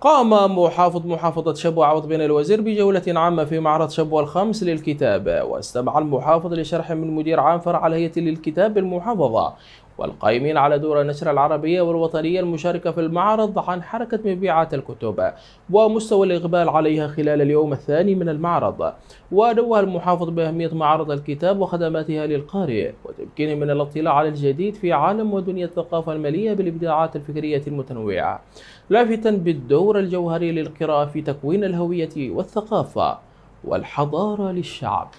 قام محافظ محافظة شبوة عوض بن الوزير بجولة عامة في معرض شبوة الخامس للكتاب واستمع المحافظ لشرح من مدير عام فرع الهيئة للكتاب بالمحافظة والقائمين على دور النشر العربية والوطنية المشاركة في المعرض عن حركة مبيعات الكتب ومستوى الإقبال عليها خلال اليوم الثاني من المعرض ونوه المحافظ بأهمية معرض الكتاب وخدماتها للقارئ وتمكينه من الاطلاع على الجديد في عالم ودنيا الثقافة المالية بالإبداعات الفكرية المتنوعة لافتا بالدور الجوهري للقراءة في تكوين الهوية والثقافة والحضارة للشعب.